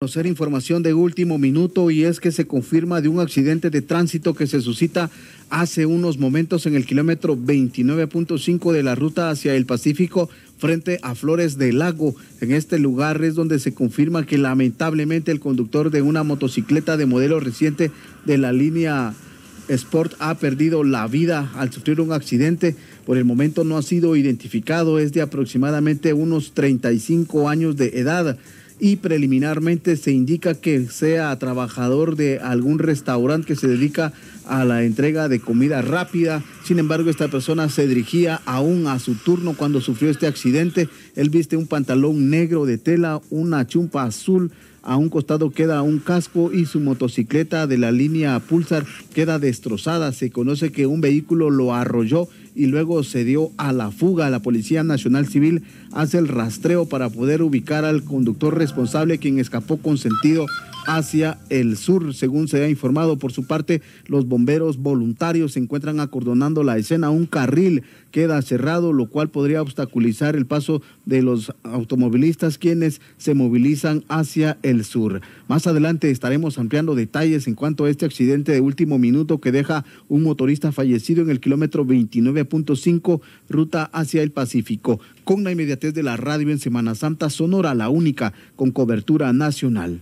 conocer información de último minuto y es que se confirma de un accidente de tránsito que se suscita hace unos momentos en el kilómetro 29.5 de la ruta hacia el Pacífico frente a Flores del Lago. En este lugar es donde se confirma que lamentablemente el conductor de una motocicleta de modelo reciente de la línea Sport ha perdido la vida al sufrir un accidente. Por el momento no ha sido identificado, es de aproximadamente unos 35 años de edad y preliminarmente se indica que sea trabajador de algún restaurante que se dedica a la entrega de comida rápida. Sin embargo, esta persona se dirigía aún a su turno cuando sufrió este accidente. Él viste un pantalón negro de tela, una chumpa azul. A un costado queda un casco y su motocicleta de la línea Pulsar queda destrozada. Se conoce que un vehículo lo arrolló y luego se dio a la fuga. La Policía Nacional Civil hace el rastreo para poder ubicar al conductor responsable, quien escapó con sentido hacia el sur. Según se ha informado por su parte, los bomberos voluntarios se encuentran acordonando la escena. Un carril queda cerrado, lo cual podría obstaculizar el paso de los automovilistas quienes se movilizan hacia el sur. Más adelante estaremos ampliando detalles en cuanto a este accidente de último minuto que deja un motorista fallecido en el kilómetro 29 cinco, ruta hacia el Pacífico, con la inmediatez de la radio en Semana Santa Sonora, la única con cobertura nacional.